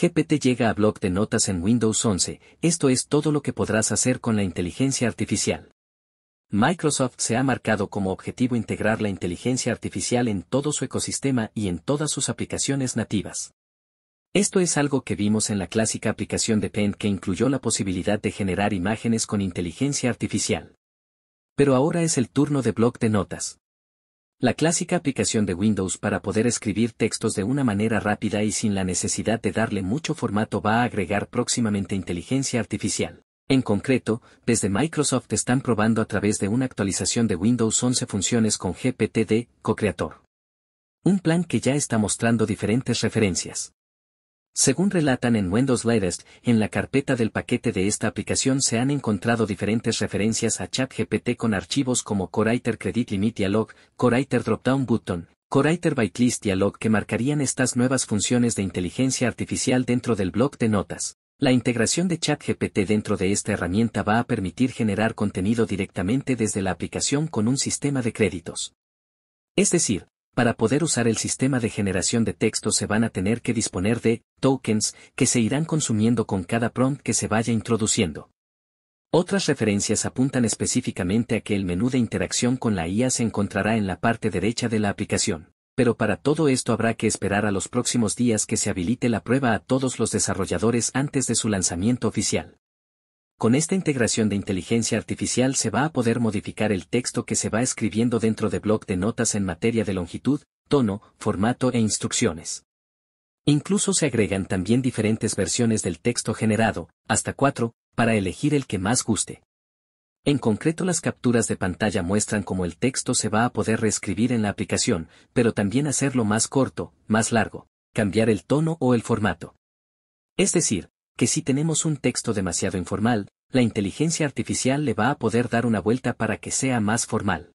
GPT llega a bloc de notas en Windows 11, esto es todo lo que podrás hacer con la inteligencia artificial. Microsoft se ha marcado como objetivo integrar la inteligencia artificial en todo su ecosistema y en todas sus aplicaciones nativas. Esto es algo que vimos en la clásica aplicación de Paint que incluyó la posibilidad de generar imágenes con inteligencia artificial. Pero ahora es el turno de Block de notas. La clásica aplicación de Windows para poder escribir textos de una manera rápida y sin la necesidad de darle mucho formato va a agregar próximamente inteligencia artificial. En concreto, desde Microsoft están probando a través de una actualización de Windows 11 funciones con GPT de CoCreator. Un plan que ya está mostrando diferentes referencias. Según relatan en Windows Latest, en la carpeta del paquete de esta aplicación se han encontrado diferentes referencias a ChatGPT con archivos como CoreWriter Credit Limit Dialog, CoreWriter Dropdown Button, CoreWriter Bytelist Dialog que marcarían estas nuevas funciones de inteligencia artificial dentro del blog de notas. La integración de ChatGPT dentro de esta herramienta va a permitir generar contenido directamente desde la aplicación con un sistema de créditos. Es decir, para poder usar el sistema de generación de texto se van a tener que disponer de tokens que se irán consumiendo con cada prompt que se vaya introduciendo. Otras referencias apuntan específicamente a que el menú de interacción con la IA se encontrará en la parte derecha de la aplicación, pero para todo esto habrá que esperar a los próximos días que se habilite la prueba a todos los desarrolladores antes de su lanzamiento oficial. Con esta integración de inteligencia artificial se va a poder modificar el texto que se va escribiendo dentro de bloc de notas en materia de longitud, tono, formato e instrucciones. Incluso se agregan también diferentes versiones del texto generado, hasta cuatro, para elegir el que más guste. En concreto las capturas de pantalla muestran cómo el texto se va a poder reescribir en la aplicación, pero también hacerlo más corto, más largo, cambiar el tono o el formato. Es decir, que si tenemos un texto demasiado informal, la inteligencia artificial le va a poder dar una vuelta para que sea más formal.